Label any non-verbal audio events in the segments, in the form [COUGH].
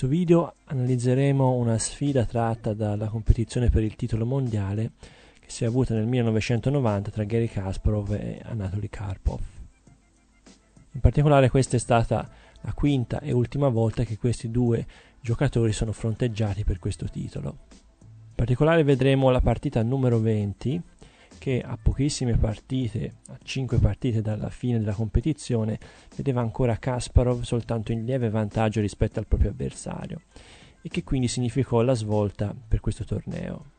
questo video analizzeremo una sfida tratta dalla competizione per il titolo mondiale che si è avuta nel 1990 tra Gary Kasparov e Anatoly Karpov. In particolare questa è stata la quinta e ultima volta che questi due giocatori sono fronteggiati per questo titolo. In particolare vedremo la partita numero 20 che a pochissime partite, a 5 partite dalla fine della competizione, vedeva ancora Kasparov soltanto in lieve vantaggio rispetto al proprio avversario e che quindi significò la svolta per questo torneo.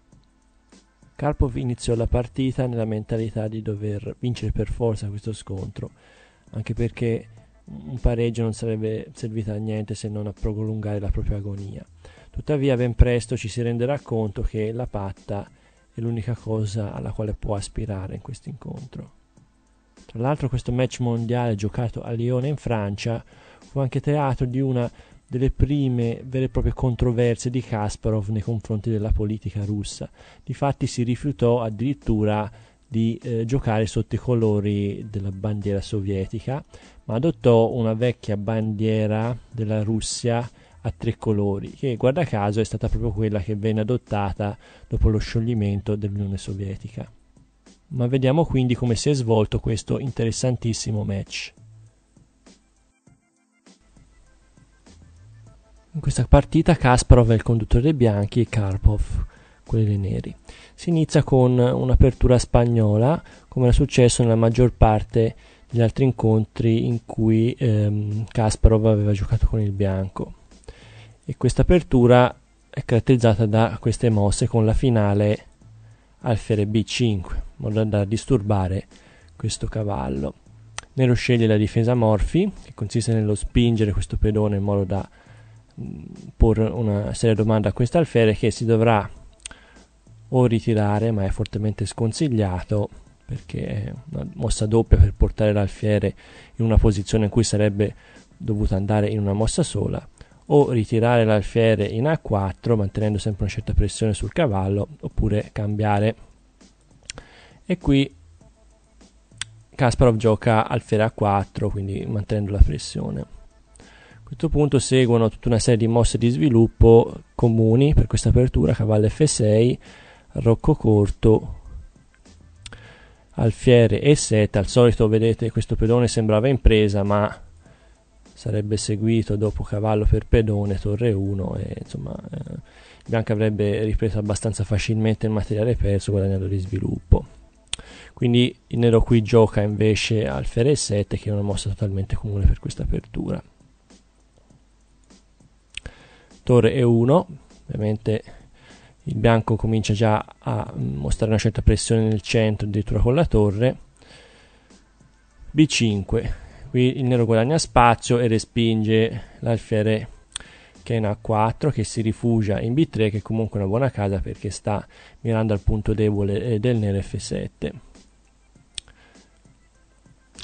Karpov iniziò la partita nella mentalità di dover vincere per forza questo scontro, anche perché un pareggio non sarebbe servito a niente se non a prolungare la propria agonia. Tuttavia ben presto ci si renderà conto che la patta è l'unica cosa alla quale può aspirare in questo incontro. Tra l'altro questo match mondiale giocato a Lione in Francia fu anche teatro di una delle prime vere e proprie controversie di Kasparov nei confronti della politica russa. Difatti si rifiutò addirittura di eh, giocare sotto i colori della bandiera sovietica, ma adottò una vecchia bandiera della Russia a tre colori, che guarda caso è stata proprio quella che venne adottata dopo lo scioglimento dell'Unione Sovietica. Ma vediamo quindi come si è svolto questo interessantissimo match. In questa partita Kasparov è il conduttore dei bianchi e Karpov, quelli dei neri. Si inizia con un'apertura spagnola, come era successo nella maggior parte degli altri incontri in cui ehm, Kasparov aveva giocato con il bianco e questa apertura è caratterizzata da queste mosse con la finale alfiere b5 in modo da disturbare questo cavallo nero sceglie la difesa morfi che consiste nello spingere questo pedone in modo da mm, porre una seria domanda a questo alfiere che si dovrà o ritirare ma è fortemente sconsigliato perché è una mossa doppia per portare l'alfiere in una posizione in cui sarebbe dovuto andare in una mossa sola o ritirare l'alfiere in A4 mantenendo sempre una certa pressione sul cavallo oppure cambiare e qui Kasparov gioca alfiere A4 quindi mantenendo la pressione a questo punto seguono tutta una serie di mosse di sviluppo comuni per questa apertura cavallo F6 rocco corto alfiere E7 al solito vedete questo pedone sembrava in presa ma sarebbe seguito dopo Cavallo per Pedone, Torre 1 e insomma eh, Bianca avrebbe ripreso abbastanza facilmente il materiale perso guadagnando di sviluppo. Quindi il nero qui gioca invece al Fere 7 che è una mossa totalmente comune per questa apertura. Torre E1, ovviamente il bianco comincia già a mostrare una certa pressione nel centro addirittura con la torre B5 Qui il nero guadagna spazio e respinge l'alfiere che è in A4 che si rifugia in B3 che è comunque una buona casa perché sta mirando al punto debole eh, del nero F7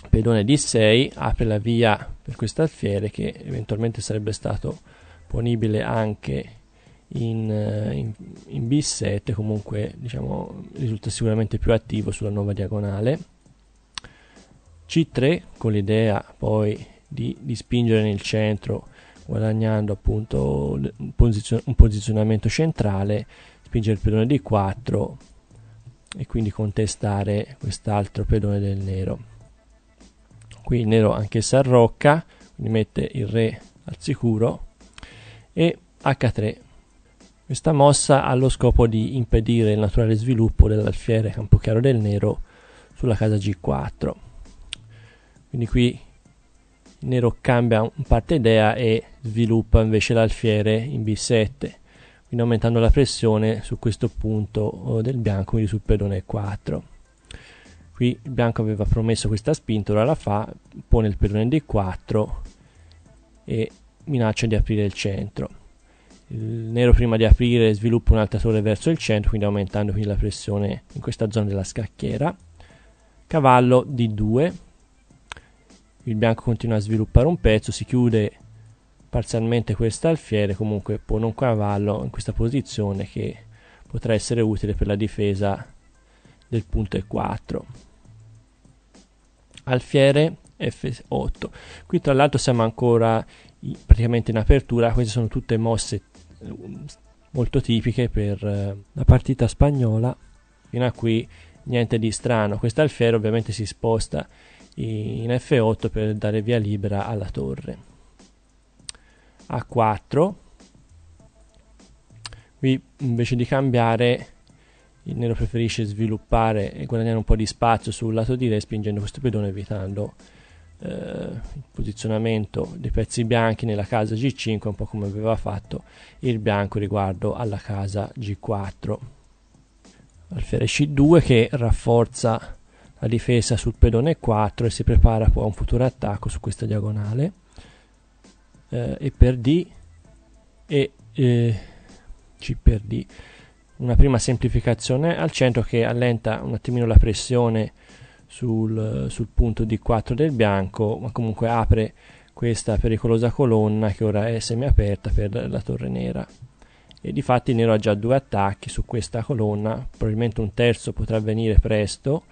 pedone D6 apre la via per questo alfiere che eventualmente sarebbe stato ponibile anche in, eh, in, in B7 comunque diciamo risulta sicuramente più attivo sulla nuova diagonale c3 con l'idea poi di, di spingere nel centro guadagnando appunto un, posizio- un posizionamento centrale spingere il pedone d 4 e quindi contestare quest'altro pedone del nero qui il nero anche si arrocca quindi mette il re al sicuro e h3 questa mossa ha lo scopo di impedire il naturale sviluppo dell'alfiere Campochiaro del Nero sulla casa G4. Quindi qui il nero cambia un parte idea e sviluppa invece l'alfiere in B7, quindi aumentando la pressione su questo punto eh, del bianco, quindi sul pedone e 4. Qui il bianco aveva promesso questa spinta ora la fa, pone il pedone D4 e minaccia di aprire il centro. Il nero prima di aprire sviluppa un'altra torre verso il centro, quindi aumentando quindi la pressione in questa zona della scacchiera. Cavallo D2 il bianco continua a sviluppare un pezzo, si chiude parzialmente questa alfiere, comunque pone un cavallo in questa posizione che potrà essere utile per la difesa del punto E4. Alfiere F8. Qui tra l'altro siamo ancora praticamente in apertura, queste sono tutte mosse eh, molto tipiche per eh, la partita spagnola. Fino a qui niente di strano. Questa alfiere ovviamente si sposta in F8 per dare via libera alla torre. A4 qui invece di cambiare il nero preferisce sviluppare e guadagnare un po' di spazio sul lato di re spingendo questo pedone evitando eh, il posizionamento dei pezzi bianchi nella casa G5 un po' come aveva fatto il bianco riguardo alla casa G4 alfiere C2 che rafforza la difesa sul pedone 4 e si prepara poi a un futuro attacco su questa diagonale eh, e per D e eh, C per D una prima semplificazione al centro che allenta un attimino la pressione sul, sul, punto D4 del bianco ma comunque apre questa pericolosa colonna che ora è semiaperta per la torre nera e di fatti nero ha già due attacchi su questa colonna probabilmente un terzo potrà avvenire presto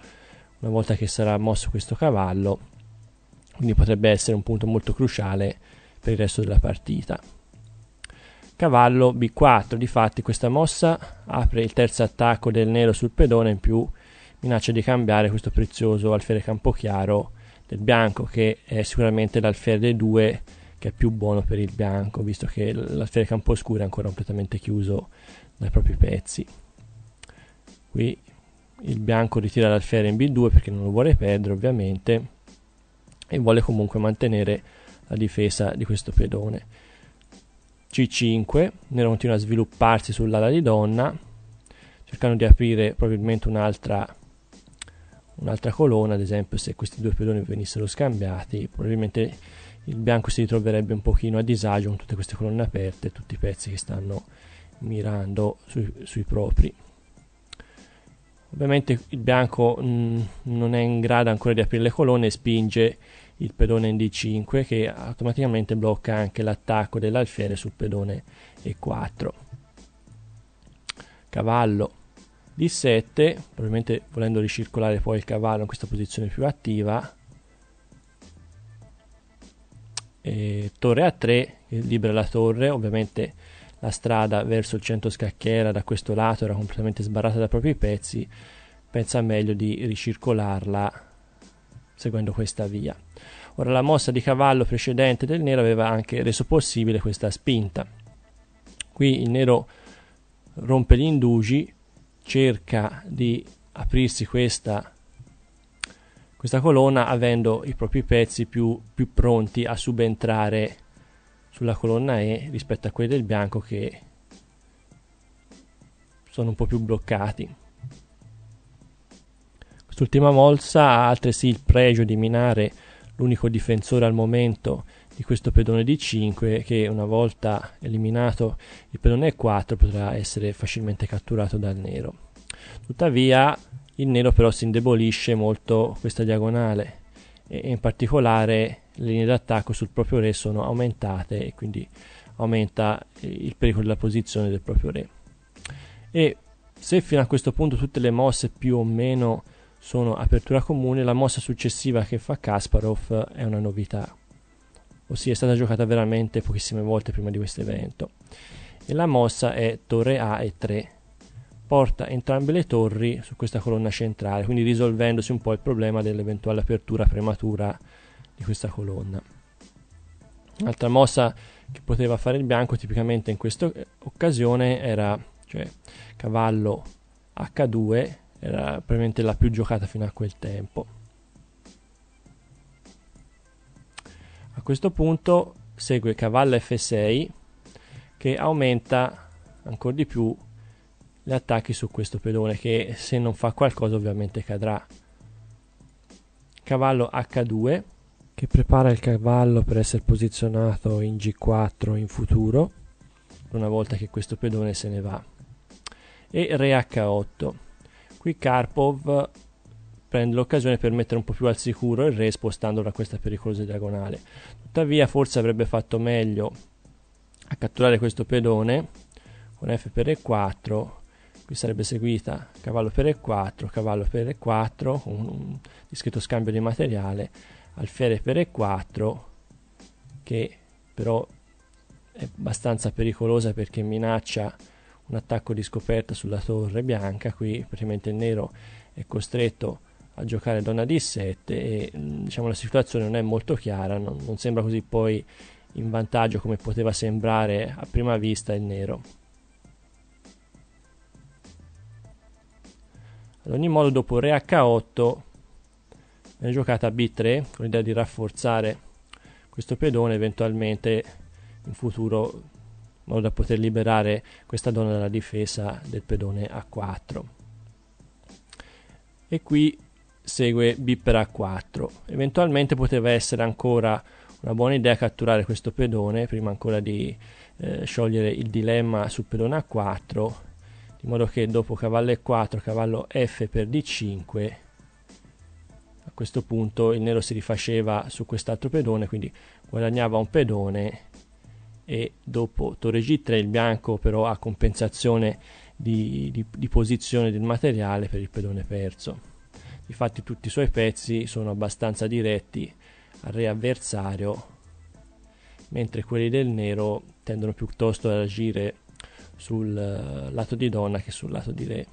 una volta che sarà mosso questo cavallo quindi potrebbe essere un punto molto cruciale per il resto della partita cavallo b4 difatti questa mossa apre il terzo attacco del nero sul pedone in più minaccia di cambiare questo prezioso alfiere chiaro del bianco che è sicuramente l'alfiere due che è più buono per il bianco visto che l'alfiere scuro è ancora completamente chiuso dai propri pezzi qui il bianco ritira l'alfiere in B2 perché non lo vuole perdere ovviamente e vuole comunque mantenere la difesa di questo pedone. C5, Nero continua a svilupparsi sull'ala di donna, cercando di aprire probabilmente un'altra, un'altra colonna, ad esempio se questi due pedoni venissero scambiati, probabilmente il bianco si ritroverebbe un pochino a disagio con tutte queste colonne aperte e tutti i pezzi che stanno mirando sui, sui propri. Ovviamente il bianco mh, mm, non è in grado ancora di aprire le colonne e spinge il pedone in D5 che automaticamente blocca anche l'attacco dell'alfiere sul pedone E4. Cavallo D7, probabilmente volendo ricircolare poi il cavallo in questa posizione più attiva. E torre A3 che libera la torre, ovviamente la strada verso il centro scacchiera da questo lato era completamente sbarrata dai propri pezzi, pensa meglio di ricircolarla seguendo questa via. Ora la mossa di cavallo precedente del nero aveva anche reso possibile questa spinta. Qui il nero rompe gli indugi, cerca di aprirsi questa, questa colonna avendo i propri pezzi più, più pronti a subentrare sulla colonna E rispetto a quelli del bianco che sono un po' più bloccati. Quest'ultima molsa ha altresì il pregio di minare l'unico difensore al momento di questo pedone d 5 che una volta eliminato il pedone e 4 potrà essere facilmente catturato dal nero. Tuttavia il nero però si indebolisce molto questa diagonale e in particolare le linee d'attacco sul proprio re sono aumentate e quindi aumenta il pericolo della posizione del proprio re. E se fino a questo punto tutte le mosse più o meno sono apertura comune, la mossa successiva che fa Kasparov è una novità, ossia è stata giocata veramente pochissime volte prima di questo evento. E la mossa è torre A e 3. Porta entrambe le torri su questa colonna centrale, quindi risolvendosi un po' il problema dell'eventuale apertura prematura di questa colonna. Un'altra mossa che poteva fare il bianco tipicamente in questa occasione era cioè, cavallo H2, era probabilmente la più giocata fino a quel tempo. A questo punto segue cavallo F6 che aumenta ancora di più gli attacchi su questo pedone che se non fa qualcosa ovviamente cadrà. Cavallo H2 che prepara il cavallo per essere posizionato in G4 in futuro, una volta che questo pedone se ne va, e Re H8. Qui Karpov prende l'occasione per mettere un po' più al sicuro il Re spostandolo da questa pericolosa diagonale. Tuttavia forse avrebbe fatto meglio a catturare questo pedone con F per E4 qui sarebbe seguita cavallo per E4, cavallo per E4, un, un discreto scambio di materiale, alfiere per e4 che però è abbastanza pericolosa perché minaccia un attacco di scoperta sulla torre bianca qui praticamente il nero è costretto a giocare donna d7 e mm, diciamo la situazione non è molto chiara non, non sembra così poi in vantaggio come poteva sembrare a prima vista il nero ad ogni modo dopo re h8 nella giocata B3 con l'idea di rafforzare questo pedone eventualmente in futuro in modo da poter liberare questa donna dalla difesa del pedone A4 e qui segue B per A4 eventualmente poteva essere ancora una buona idea catturare questo pedone prima ancora di eh, sciogliere il dilemma sul pedone A4 in modo che dopo cavallo E4 cavallo F per D5 a questo punto il nero si rifaceva su quest'altro pedone quindi guadagnava un pedone e dopo torre g3 il bianco però ha compensazione di, di, di posizione del materiale per il pedone perso infatti tutti i suoi pezzi sono abbastanza diretti al re avversario mentre quelli del nero tendono piuttosto ad agire sul eh, lato di donna che sul lato di re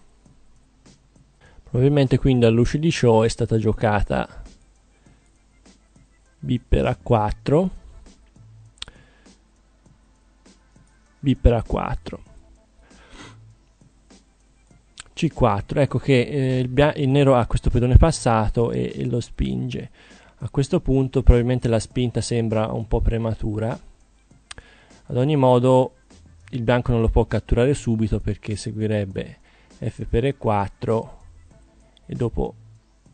Ovviamente quindi all'uscita di show è stata giocata B per A4 B per A4 C4 ecco che eh, il, bia- il, nero ha questo pedone passato e, e lo spinge a questo punto probabilmente la spinta sembra un po' prematura ad ogni modo il bianco non lo può catturare subito perché seguirebbe F per E4 e dopo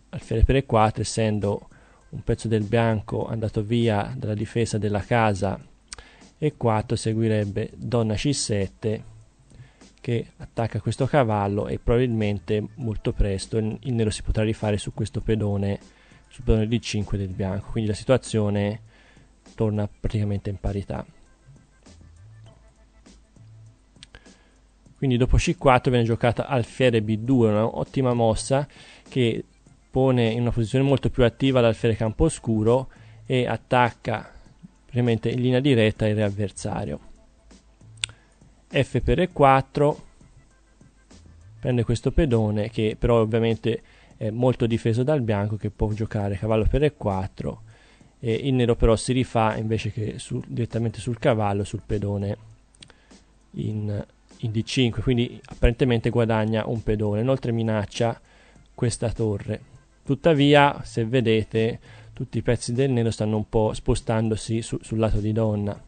alfiere per E4 essendo un pezzo del bianco andato via dalla difesa della casa E4 seguirebbe donna C7 che attacca questo cavallo e probabilmente molto presto il nero si potrà rifare su questo pedone sul pedone D5 del bianco quindi la situazione torna praticamente in parità Quindi dopo C4 viene giocata alfiere B2, un'ottima mossa che pone in una posizione molto più attiva l'alfiere campo oscuro e attacca praticamente in linea diretta il re avversario. F per E4 prende questo pedone che però ovviamente è molto difeso dal bianco che può giocare cavallo per E4 e il nero però si rifà invece che su, direttamente sul cavallo sul pedone in in D5, quindi apparentemente guadagna un pedone, inoltre minaccia questa torre. Tuttavia, se vedete, tutti i pezzi del nero stanno un po' spostandosi su, sul lato di donna.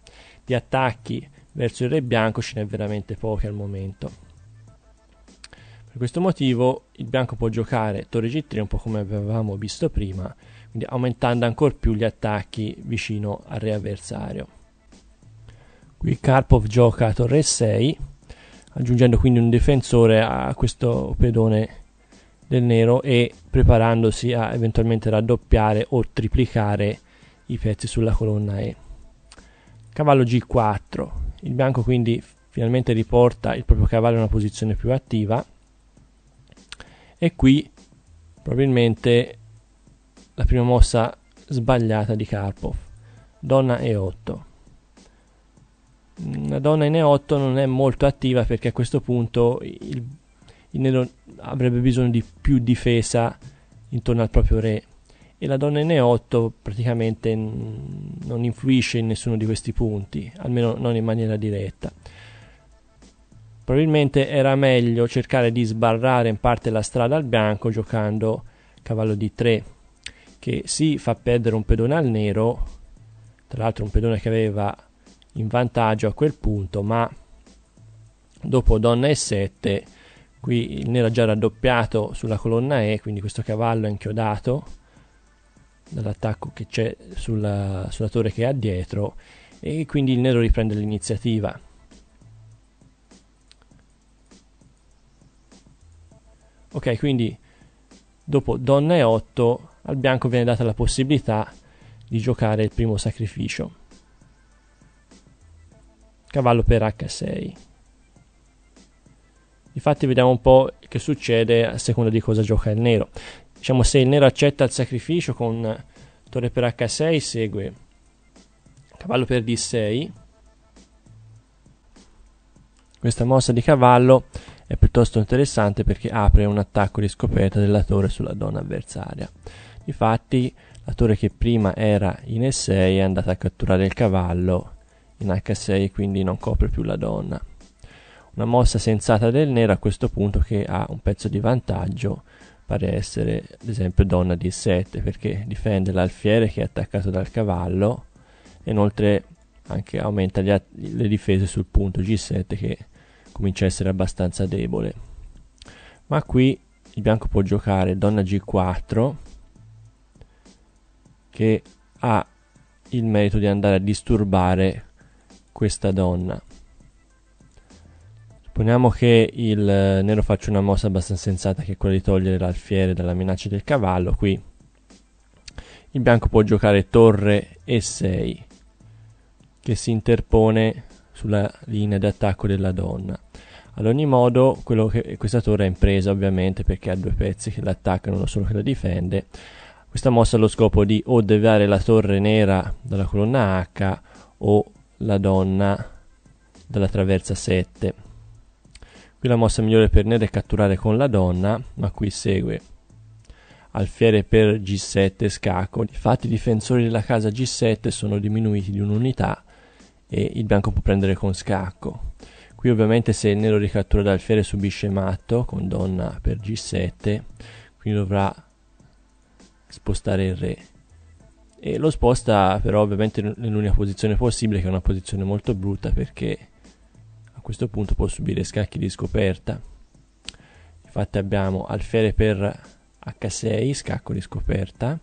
Di attacchi verso il re bianco ce n'è veramente pochi al momento. Per questo motivo il bianco può giocare torre G3 un po' come avevamo visto prima, quindi aumentando ancora più gli attacchi vicino al re avversario. Qui Karpov gioca torre 6 aggiungendo quindi un difensore a questo pedone del nero e preparandosi a eventualmente raddoppiare o triplicare i pezzi sulla colonna E. Cavallo G4, il bianco quindi finalmente riporta il proprio cavallo in una posizione più attiva e qui probabilmente la prima mossa sbagliata di Karpov, donna E8 una donna in E8 non è molto attiva perché a questo punto il, il nero avrebbe bisogno di più difesa intorno al proprio re e la donna in E8 praticamente non influisce in nessuno di questi punti, almeno non in maniera diretta. Probabilmente era meglio cercare di sbarrare in parte la strada al bianco giocando cavallo di 3 che si fa perdere un pedone al nero, tra l'altro un pedone che aveva in vantaggio a quel punto, ma dopo donna e7 qui il nero ha già raddoppiato sulla colonna E, quindi questo cavallo è inchiodato dall'attacco che c'è sulla, sulla torre che ha dietro e quindi il nero riprende l'iniziativa. Ok, quindi dopo donna e 8 al bianco viene data la possibilità di giocare il primo sacrificio cavallo per h6 infatti vediamo un po' che succede a seconda di cosa gioca il nero diciamo se il nero accetta il sacrificio con torre per h6 segue cavallo per d6 questa mossa di cavallo è piuttosto interessante perché apre un attacco di scoperta della torre sulla donna avversaria infatti la torre che prima era in e6 è andata a catturare il cavallo in H6 quindi non copre più la donna. Una mossa sensata del nero a questo punto che ha un pezzo di vantaggio pare essere ad esempio donna d7 perché difende l'alfiere che è attaccato dal cavallo e inoltre anche aumenta le, le difese sul punto g7 che comincia a essere abbastanza debole. Ma qui il bianco può giocare donna g4 che ha il merito di andare a disturbare questa donna. Supponiamo che il eh, nero faccia una mossa abbastanza sensata che è quella di togliere l'alfiere dalla minaccia del cavallo, qui il bianco può giocare torre e 6 che si interpone sulla linea d'attacco della donna. Ad ogni modo, che, questa torre è impresa ovviamente perché ha due pezzi che l'attaccano, uno solo che la difende. Questa mossa ha lo scopo di o deviare la torre nera dalla colonna H o la donna dalla traversa 7. Qui la mossa migliore per nero è catturare con la donna, ma qui segue alfiere per G7 scacco. Infatti i difensori della casa G7 sono diminuiti di un'unità e il bianco può prendere con scacco. Qui ovviamente se il nero ricattura l'alfiere subisce matto con donna per G7, quindi dovrà spostare il re e lo sposta però ovviamente nell'unica posizione possibile che è una posizione molto brutta perché a questo punto può subire scacchi di scoperta infatti abbiamo alfiere per h6 scacco di scoperta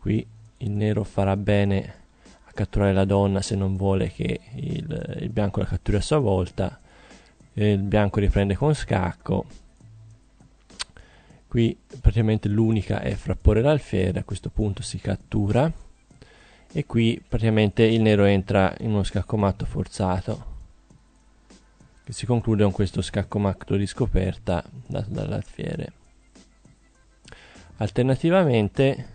qui il nero farà bene a catturare la donna se non vuole che il, il bianco la catturi a sua volta il bianco riprende con scacco qui praticamente l'unica è frapporre l'alfiere a questo punto si cattura e qui praticamente il nero entra in uno scaccomatto forzato che si conclude con questo scaccomatto di scoperta dato dall'alfiere alternativamente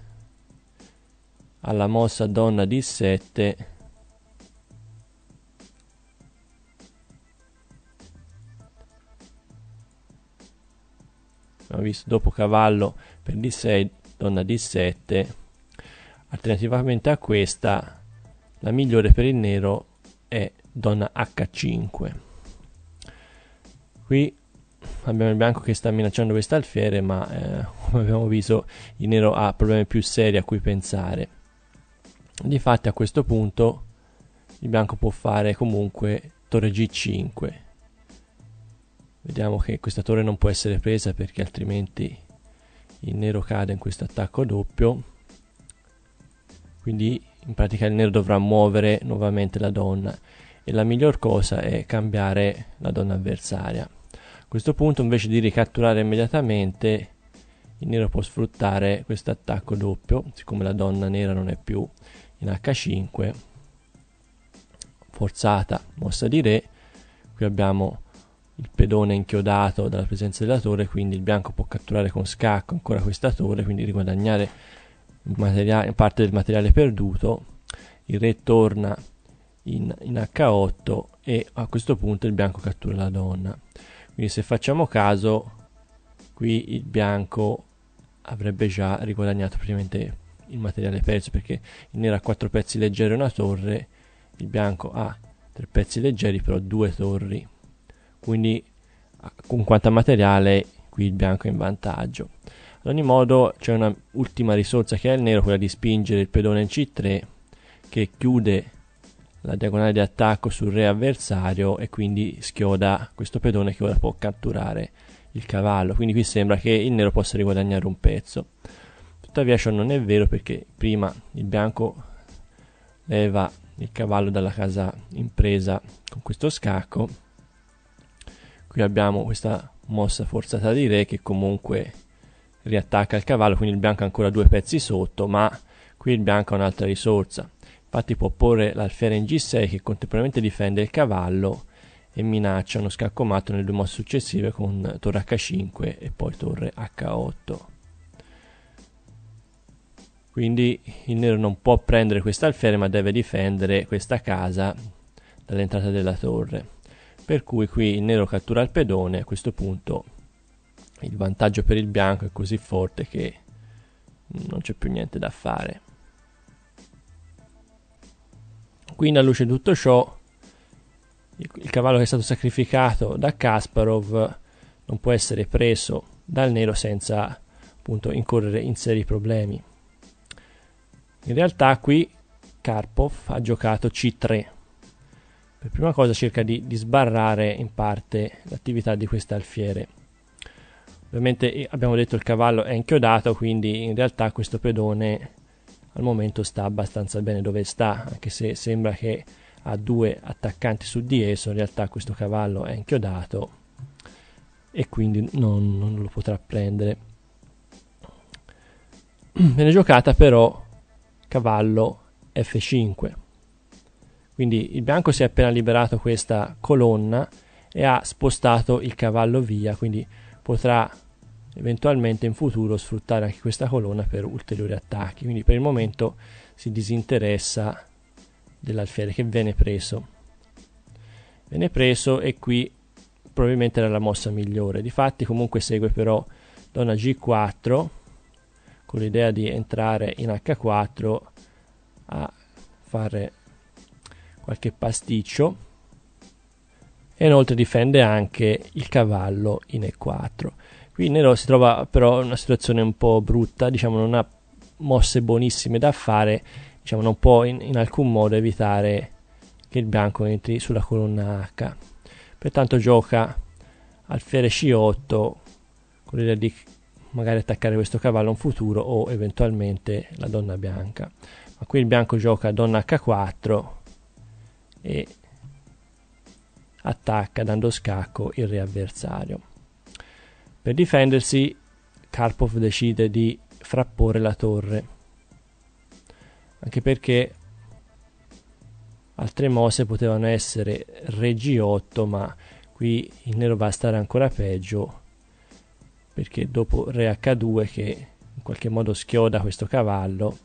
alla mossa donna d7 abbiamo visto dopo cavallo per d6 donna d7 alternativamente a questa la migliore per il nero è donna h5 qui abbiamo il bianco che sta minacciando questo alfiere ma eh, [LAUGHS] come abbiamo visto il nero ha problemi più seri a cui pensare difatti a questo punto il bianco può fare comunque torre g5 Vediamo che questa torre non può essere presa perché altrimenti il nero cade in questo attacco doppio. Quindi in pratica il nero dovrà muovere nuovamente la donna e la miglior cosa è cambiare la donna avversaria. A questo punto invece di ricatturare immediatamente il nero può sfruttare questo attacco doppio, siccome la donna nera non è più in H5, forzata mossa di re, qui abbiamo il pedone è inchiodato dalla presenza della torre, quindi il bianco può catturare con scacco ancora questa torre, quindi riguadagnare parte del materiale perduto. Il re torna in, in, H8 e a questo punto il bianco cattura la donna. Quindi se facciamo caso, qui il bianco avrebbe già riguadagnato praticamente il materiale perso perché il nero ha 4 pezzi leggeri e una torre, il bianco ha 3 pezzi leggeri però 2 torri quindi ah, con quanto materiale qui il bianco è in vantaggio. Ad ogni modo c'è un'ultima risorsa che è il nero, quella di spingere il pedone in C3 che chiude la diagonale di attacco sul re avversario e quindi schioda questo pedone che ora può catturare il cavallo. Quindi qui sembra che il nero possa riguadagnare un pezzo. Tuttavia ciò non è vero perché prima il bianco leva il cavallo dalla casa impresa con questo scacco qui abbiamo questa mossa forzata di re che comunque riattacca il cavallo, quindi il bianco ha ancora due pezzi sotto, ma qui il bianco ha un'altra risorsa. Infatti può porre l'alfiere in G6 che contemporaneamente difende il cavallo e minaccia uno scacco matto nelle due mosse successive con torre H5 e poi torre H8. Quindi il nero non può prendere questa alfiere ma deve difendere questa casa dall'entrata della torre per cui qui il nero cattura il pedone a questo punto il vantaggio per il bianco è così forte che non c'è più niente da fare quindi alla luce di tutto ciò il, il cavallo che è stato sacrificato da Kasparov non può essere preso dal nero senza appunto incorrere in seri problemi in realtà qui Karpov ha giocato C3 per prima cosa cerca di, di sbarrare in parte l'attività di queste alfiere. Ovviamente eh, abbiamo detto il cavallo è inchiodato, quindi in realtà questo pedone al momento sta abbastanza bene dove sta, anche se sembra che ha due attaccanti su di esso, in realtà questo cavallo è inchiodato e quindi non, non lo potrà prendere. Viene giocata però cavallo F5. Quindi il bianco si è appena liberato questa colonna e ha spostato il cavallo via, quindi potrà eventualmente in futuro sfruttare anche questa colonna per ulteriori attacchi. Quindi per il momento si disinteressa dell'alfiere che viene preso. Viene preso e qui probabilmente era la mossa migliore. Difatti comunque segue però donna G4 con l'idea di entrare in H4 a fare qualche pasticcio e inoltre difende anche il cavallo in E4 qui Nero si trova però in una situazione un po' brutta diciamo non ha mosse buonissime da fare diciamo non può in, in alcun modo evitare che il bianco entri sulla colonna H pertanto gioca alfiere C8 con l'idea di magari attaccare questo cavallo in futuro o eventualmente la donna bianca ma qui il bianco gioca donna H4 e attacca dando scacco il re avversario. Per difendersi Karpov decide di frapporre la torre, anche perché altre mosse potevano essere re g8 ma qui il nero va a stare ancora peggio perché dopo re h2 che in qualche modo schioda questo cavallo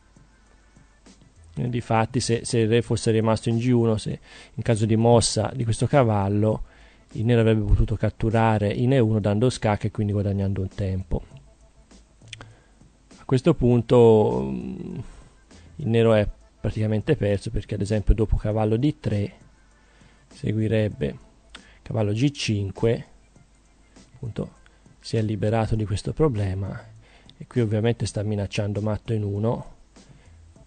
eh, difatti, se, se, il re fosse rimasto in G1, se, in caso di mossa di questo cavallo, il nero avrebbe potuto catturare in E1 dando scacco e quindi guadagnando un tempo. A questo punto mm, il nero è praticamente perso perché ad esempio dopo cavallo D3 seguirebbe cavallo G5, appunto si è liberato di questo problema e qui ovviamente sta minacciando matto in 1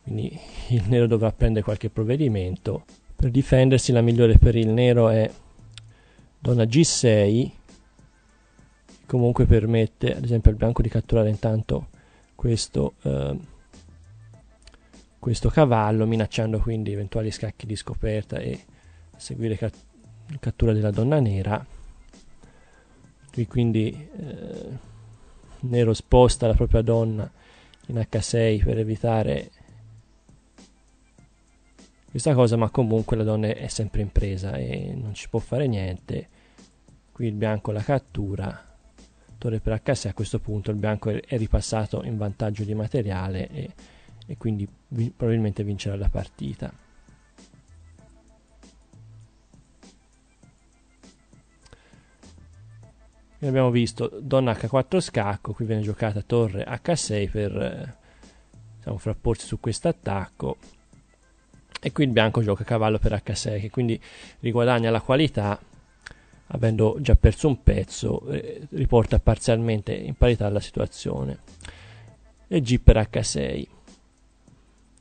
quindi il nero dovrà prendere qualche provvedimento. Per difendersi la migliore per il nero è donna G6, comunque permette ad esempio al bianco di catturare intanto questo, eh, questo cavallo, minacciando quindi eventuali scacchi di scoperta e seguire cat- cattura della donna nera. Qui quindi eh, nero sposta la propria donna in H6 per evitare questa cosa, ma comunque la donna è sempre in presa e non ci può fare niente. Qui il bianco la cattura, torre per H6, a questo punto il bianco è ripassato in vantaggio di materiale e, e quindi vi, probabilmente vincerà la partita. Quindi abbiamo visto donna H4 scacco, qui viene giocata torre H6 per eh, diciamo, frapporsi su questo attacco e qui il bianco gioca cavallo per H6, che quindi riguadagna la qualità, avendo già perso un pezzo, eh, riporta parzialmente in parità la situazione. E G per H6.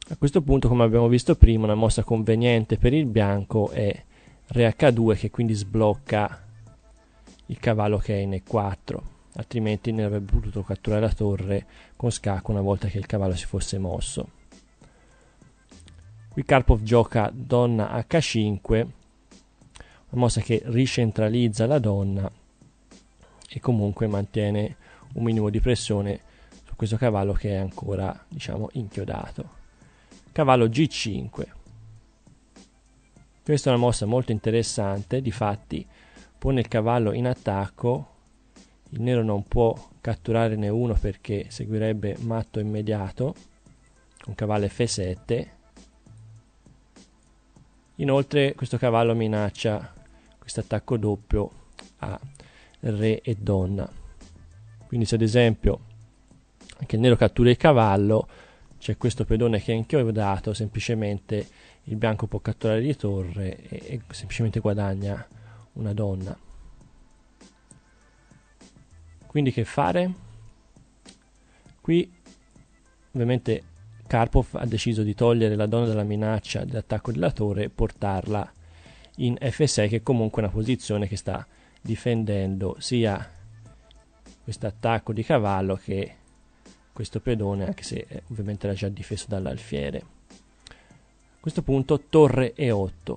A questo punto, come abbiamo visto prima, una mossa conveniente per il bianco è Re H2, che quindi sblocca il cavallo che è in E4, altrimenti ne avrebbe potuto catturare la torre con scacco una volta che il cavallo si fosse mosso. Qui Karpov gioca donna h5, una mossa che ricentralizza la donna e comunque mantiene un minimo di pressione su questo cavallo che è ancora, diciamo, inchiodato. Cavallo g5. Questa è una mossa molto interessante, difatti pone il cavallo in attacco, il nero non può catturarne uno perché seguirebbe matto immediato con cavallo f7 Inoltre questo cavallo minaccia questo attacco doppio a re e donna. Quindi se ad esempio anche il nero cattura il cavallo, c'è questo pedone che anch'io ho dato, semplicemente il bianco può catturare di torre e, e semplicemente guadagna una donna. Quindi che fare? Qui ovviamente Karpov ha deciso di togliere la donna dalla minaccia dell'attacco della torre e portarla in F6 che è comunque una posizione che sta difendendo sia questo attacco di cavallo che questo pedone anche se eh, ovviamente era già difeso dall'alfiere a questo punto torre E8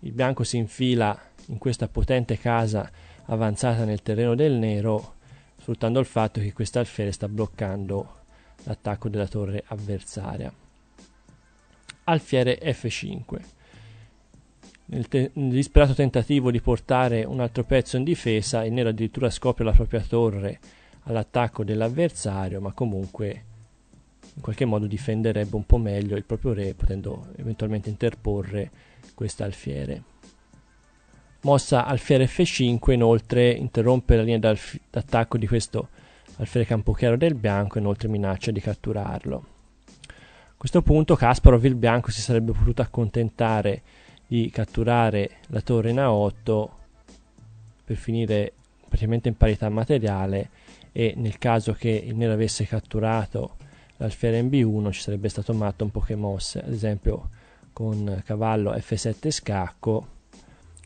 il bianco si infila in questa potente casa avanzata nel terreno del nero sfruttando il fatto che questa alfiere sta bloccando l'attacco della torre avversaria. Alfiere F5. Nel, te- nel, disperato tentativo di portare un altro pezzo in difesa, il nero addirittura scopre la propria torre all'attacco dell'avversario, ma comunque in qualche modo difenderebbe un po' meglio il proprio re, potendo eventualmente interporre questa alfiere. Mossa alfiere F5 inoltre interrompe la linea d'attacco di questo Alfredo Campochiaro del Bianco inoltre minaccia di catturarlo. A questo punto Kasparov il Bianco si sarebbe potuto accontentare di catturare la torre in A8 per finire praticamente in parità materiale e nel caso che il nero avesse catturato l'alfiere in B1 ci sarebbe stato matto un mosse, ad esempio con cavallo F7 scacco.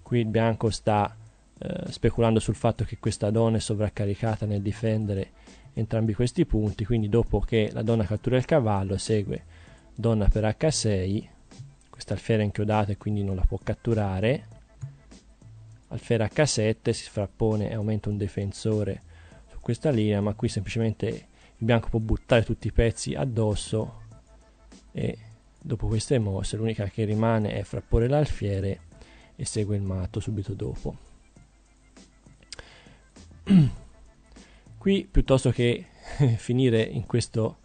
Qui il bianco sta eh, speculando sul fatto che questa donna è sovraccaricata nel difendere entrambi questi punti, quindi dopo che la donna cattura il cavallo segue donna per h6, questa alfiera è inchiodata e quindi non la può catturare, alfiera h7 si frappone e aumenta un difensore su questa linea, ma qui semplicemente il bianco può buttare tutti i pezzi addosso e dopo queste mosse l'unica che rimane è frapporre l'alfiere e segue il matto subito dopo. [CLEARS THROAT] qui piuttosto che [LAUGHS] finire in questo,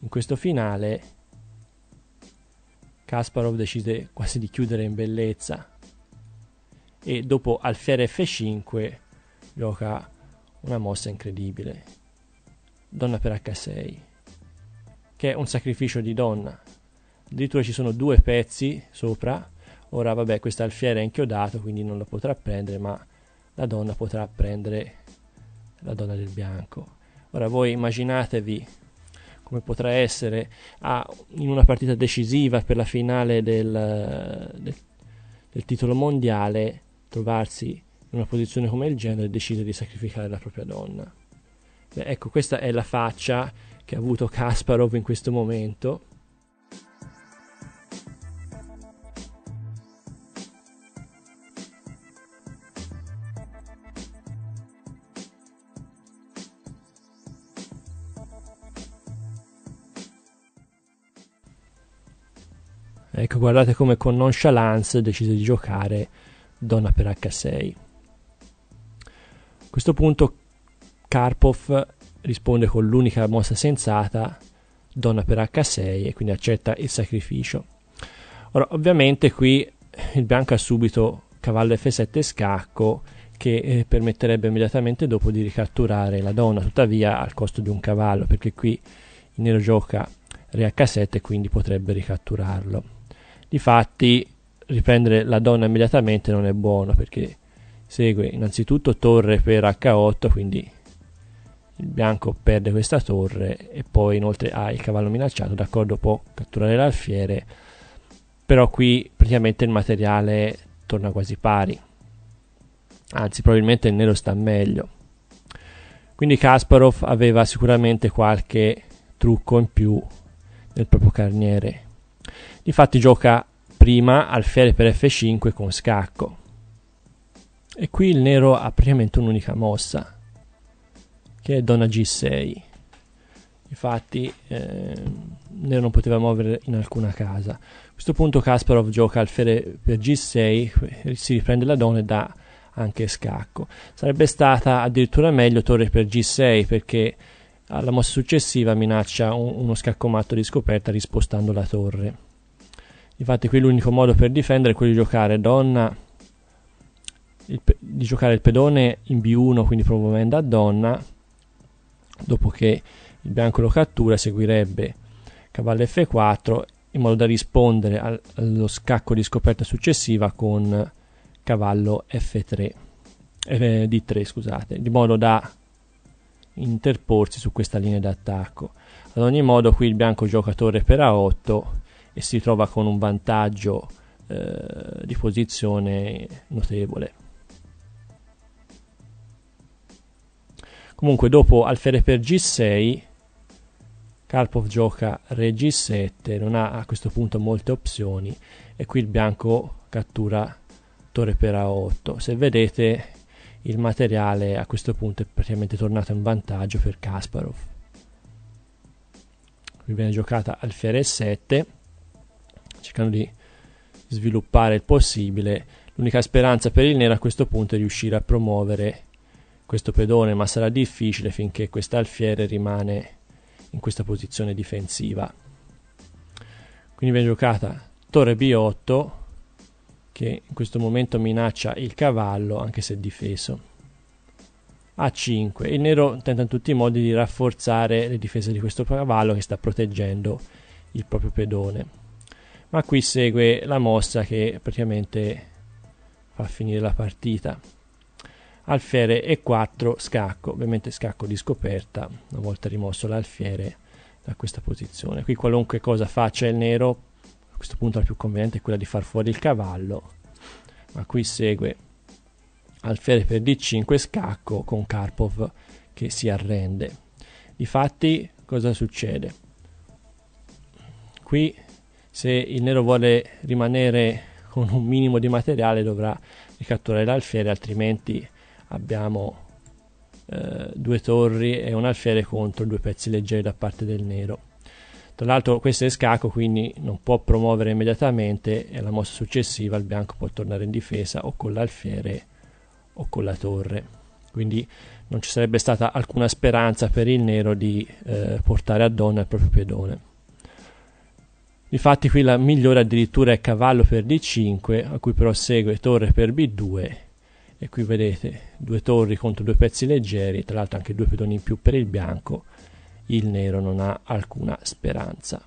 in questo finale Kasparov decide quasi di chiudere in bellezza e dopo alfiere F5 gioca una mossa incredibile donna per H6 che è un sacrificio di donna addirittura ci sono due pezzi sopra ora vabbè questo alfiere è inchiodato quindi non lo potrà prendere ma la donna potrà prendere la donna del bianco. Ora voi immaginatevi come potrà essere ah, in una partita decisiva per la finale del, del, del titolo mondiale trovarsi in una posizione come il genere e decidere di sacrificare la propria donna. Beh, ecco, questa è la faccia che ha avuto Kasparov in questo momento Ecco, guardate come con nonchalance decise di giocare Donna per H6. A questo punto Karpov risponde con l'unica mossa sensata, Donna per H6, e quindi accetta il sacrificio. Ora, ovviamente qui il bianco ha subito cavallo F7 scacco che eh, permetterebbe immediatamente dopo di ricatturare la donna, tuttavia al costo di un cavallo, perché qui il nero gioca Re H7 quindi potrebbe ricatturarlo. Difatti, riprendere la donna immediatamente non è buono perché segue innanzitutto torre per H8, quindi il bianco perde questa torre e poi inoltre ha il cavallo minacciato, d'accordo può catturare l'alfiere, però qui praticamente il materiale torna quasi pari, anzi probabilmente il nero sta meglio. Quindi Kasparov aveva sicuramente qualche trucco in più nel proprio carniere. Difatti gioca prima alfiere per f5 con scacco. E qui il nero ha praticamente un'unica mossa, che è donna g6. Infatti eh, il nero non poteva muovere in alcuna casa. A questo punto Kasparov gioca alfiere per g6, si riprende la donna e dà anche scacco. Sarebbe stata addirittura meglio torre per g6 perché alla mossa successiva minaccia un, uno matto di scoperta rispostando la torre. Infatti qui l'unico modo per difendere è quello di giocare donna, il, di giocare il pedone in B1, quindi promuovendo a donna, dopo che il bianco lo cattura seguirebbe cavallo F4 in modo da rispondere al, allo scacco di scoperta successiva con cavallo F3, eh, D3 scusate, di modo da interporsi su questa linea d'attacco. Ad ogni modo qui il bianco gioca torre per A8 e si trova con un vantaggio eh, di posizione notevole. Comunque dopo alfere per G6 Karpov gioca re G7, non ha a questo punto molte opzioni e qui il bianco cattura torre per A8. Se vedete il materiale a questo punto è praticamente tornato in vantaggio per Kasparov. Qui viene giocata alfiere 7 cercando di sviluppare il possibile. L'unica speranza per il nero a questo punto è riuscire a promuovere questo pedone, ma sarà difficile finché quest'alfiere rimane in questa posizione difensiva. Quindi viene giocata torre B8 che in questo momento minaccia il cavallo anche se difeso. A5. Il nero tenta in tutti i modi di rafforzare le difese di questo cavallo che sta proteggendo il proprio pedone ma qui segue la mossa che praticamente fa finire la partita alfiere e4 scacco ovviamente scacco di scoperta una volta rimosso l'alfiere da questa posizione qui qualunque cosa faccia il nero a questo punto la più conveniente è quella di far fuori il cavallo ma qui segue alfiere per d5 scacco con Karpov che si arrende difatti cosa succede qui se il nero vuole rimanere con un minimo di materiale dovrà ricatturare l'alfiere altrimenti abbiamo eh, due torri e un alfiere contro due pezzi leggeri da parte del nero tra l'altro questo è scacco quindi non può promuovere immediatamente e la mossa successiva il bianco può tornare in difesa o con l'alfiere o con la torre quindi non ci sarebbe stata alcuna speranza per il nero di eh, portare a donna il proprio pedone Difatti qui la migliore addirittura è cavallo per D5, a cui però segue torre per B2 e qui vedete due torri contro due pezzi leggeri, tra l'altro anche due pedoni in più per il bianco, il nero non ha alcuna speranza.